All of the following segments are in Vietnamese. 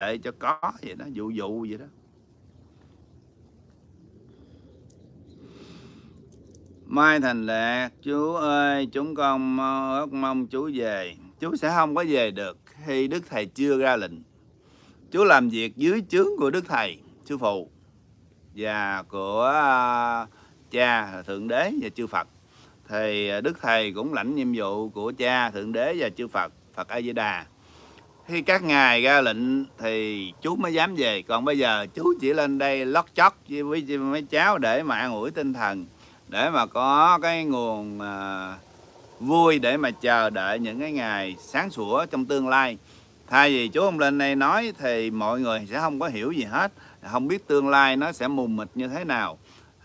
để cho có vậy đó vụ vụ vậy đó Mai Thành Đạt, chú ơi, chúng con ước mong chú về. Chú sẽ không có về được khi Đức Thầy chưa ra lệnh. Chú làm việc dưới chướng của Đức Thầy, Sư Phụ và của à, cha Thượng Đế và Chư Phật. Thì à, Đức Thầy cũng lãnh nhiệm vụ của cha Thượng Đế và Chư Phật, Phật A Di Đà khi các ngài ra lệnh thì chú mới dám về còn bây giờ chú chỉ lên đây lót chót với mấy cháu để mà an ủi tinh thần để mà có cái nguồn à, vui để mà chờ đợi những cái ngày sáng sủa trong tương lai thay vì chú không lên đây nói thì mọi người sẽ không có hiểu gì hết không biết tương lai nó sẽ mù mịt như thế nào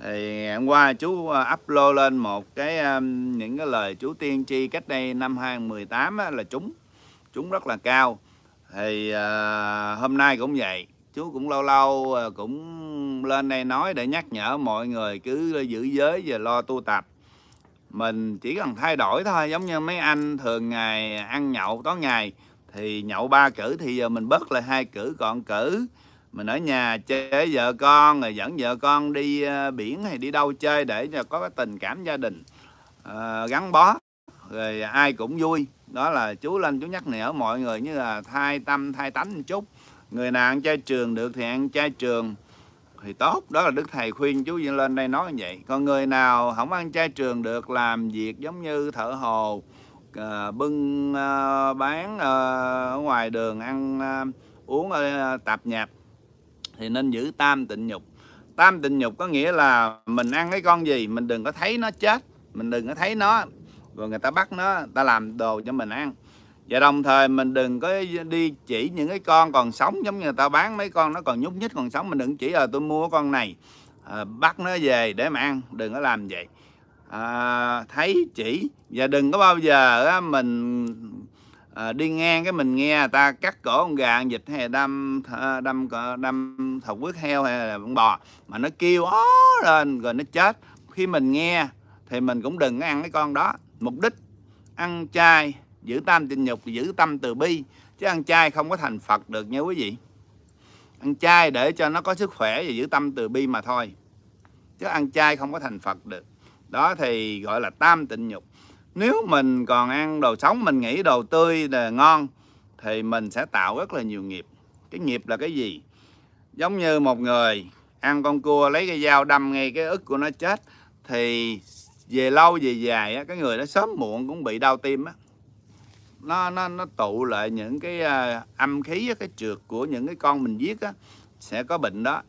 thì hôm qua chú à, upload lên một cái à, những cái lời chú tiên tri cách đây năm 2018 là chúng chúng rất là cao thì à, hôm nay cũng vậy chú cũng lâu lâu à, cũng lên đây nói để nhắc nhở mọi người cứ giữ giới và lo tu tập mình chỉ cần thay đổi thôi giống như mấy anh thường ngày ăn nhậu tối ngày thì nhậu ba cử thì giờ mình bớt lại hai cử còn cử mình ở nhà chơi vợ con rồi dẫn vợ con đi à, biển hay đi đâu chơi để cho có cái tình cảm gia đình uh, gắn bó rồi ai cũng vui đó là chú lên chú nhắc nhở mọi người như là thay tâm thay tánh một chút người nào ăn chay trường được thì ăn chay trường thì tốt đó là đức thầy khuyên chú Vinh lên đây nói như vậy còn người nào không ăn chay trường được làm việc giống như thợ hồ ờ, bưng ờ, bán ờ, ở ngoài đường ăn uống à, tạp nhạp thì nên giữ tam tịnh nhục tam tịnh nhục có nghĩa là mình ăn cái con gì mình đừng có thấy nó chết mình đừng có thấy nó rồi người ta bắt nó ta làm đồ cho mình ăn và đồng thời mình đừng có đi chỉ những cái con còn sống giống như người ta bán mấy con nó còn nhúc nhích còn sống mình đừng chỉ là ờ, tôi mua con này à, bắt nó về để mà ăn đừng có làm vậy à, thấy chỉ và đừng có bao giờ á, mình à, đi ngang cái mình nghe người ta cắt cổ con gà con vịt hay đâm đâm đâm thọc quyết heo hay là con bò mà nó kêu ó lên rồi nó chết khi mình nghe thì mình cũng đừng ăn cái con đó mục đích ăn chay giữ tâm tịnh nhục giữ tâm từ bi chứ ăn chay không có thành phật được nha quý vị ăn chay để cho nó có sức khỏe và giữ tâm từ bi mà thôi chứ ăn chay không có thành phật được đó thì gọi là tam tịnh nhục nếu mình còn ăn đồ sống mình nghĩ đồ tươi là ngon thì mình sẽ tạo rất là nhiều nghiệp cái nghiệp là cái gì giống như một người ăn con cua lấy cái dao đâm ngay cái ức của nó chết thì về lâu về dài á, cái người nó sớm muộn cũng bị đau tim á nó nó nó tụ lại những cái à, âm khí á, cái trượt của những cái con mình giết á sẽ có bệnh đó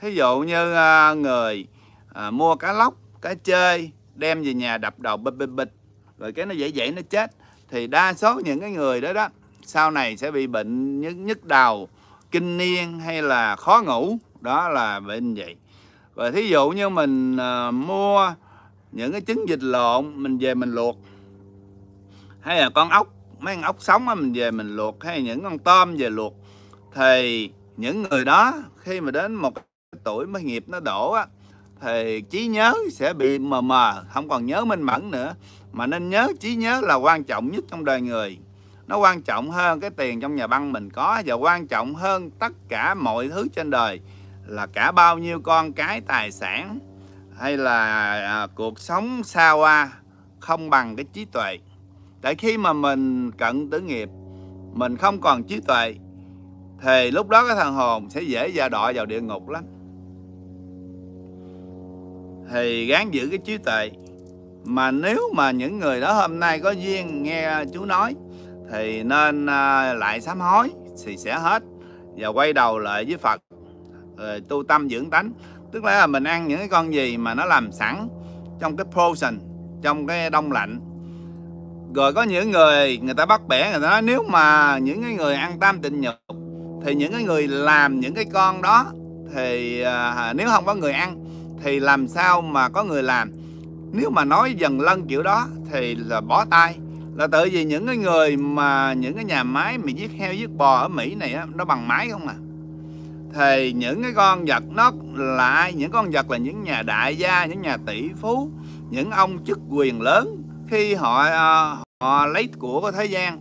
thí dụ như à, người à, mua cá lóc cá chơi đem về nhà đập đầu bịch bịch bịch rồi cái nó dễ dễ nó chết thì đa số những cái người đó đó sau này sẽ bị bệnh nhức nhức đầu kinh niên hay là khó ngủ đó là bệnh vậy và thí dụ như mình à, mua những cái trứng vịt lộn mình về mình luộc hay là con ốc mấy con ốc sống á mình về mình luộc hay những con tôm về luộc thì những người đó khi mà đến một tuổi mới nghiệp nó đổ á thì trí nhớ sẽ bị mờ mờ không còn nhớ minh mẫn nữa mà nên nhớ trí nhớ là quan trọng nhất trong đời người nó quan trọng hơn cái tiền trong nhà băng mình có và quan trọng hơn tất cả mọi thứ trên đời là cả bao nhiêu con cái tài sản hay là à, cuộc sống xa hoa không bằng cái trí tuệ Tại khi mà mình cận tử nghiệp mình không còn trí tuệ thì lúc đó cái thằng hồn sẽ dễ ra đọa vào địa ngục lắm thì gán giữ cái trí tuệ mà nếu mà những người đó hôm nay có duyên nghe chú nói thì nên à, lại sám hối thì sẽ hết và quay đầu lại với Phật tu tâm dưỡng tánh tức là mình ăn những cái con gì mà nó làm sẵn trong cái frozen trong cái đông lạnh rồi có những người người ta bắt bẻ người ta nói nếu mà những cái người ăn tam tịnh nhục thì những cái người làm những cái con đó thì à, nếu không có người ăn thì làm sao mà có người làm nếu mà nói dần lân kiểu đó thì là bỏ tay là tự vì những cái người mà những cái nhà máy mà giết heo giết bò ở mỹ này á nó bằng máy không à thì những cái con vật nó lại những con vật là những nhà đại gia những nhà tỷ phú những ông chức quyền lớn khi họ ờ, họ lấy của của thế gian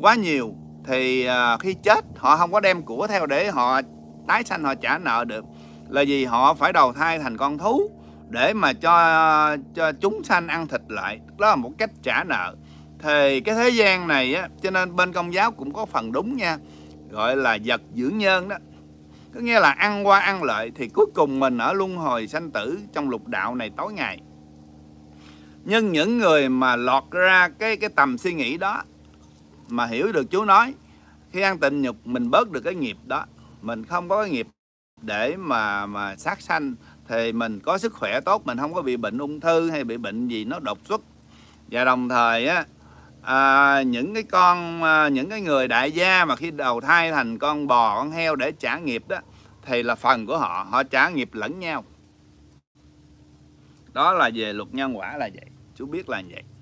quá nhiều thì ờ, khi chết họ không có đem của theo để họ tái sanh họ trả nợ được là vì họ phải đầu thai thành con thú để mà cho cho chúng sanh ăn thịt lại đó là một cách trả nợ thì cái thế gian này á cho nên bên công giáo cũng có phần đúng nha gọi là vật dưỡng nhân đó có nghĩa là ăn qua ăn lợi thì cuối cùng mình ở luân hồi sanh tử trong lục đạo này tối ngày. Nhưng những người mà lọt ra cái cái tầm suy nghĩ đó mà hiểu được chú nói, khi ăn tịnh nhục mình bớt được cái nghiệp đó, mình không có cái nghiệp để mà mà sát sanh thì mình có sức khỏe tốt, mình không có bị bệnh ung thư hay bị bệnh gì nó đột xuất. Và đồng thời á à, những cái con à, những cái người đại gia mà khi đầu thai thành con bò con heo để trả nghiệp đó thì là phần của họ họ trả nghiệp lẫn nhau đó là về luật nhân quả là vậy chú biết là vậy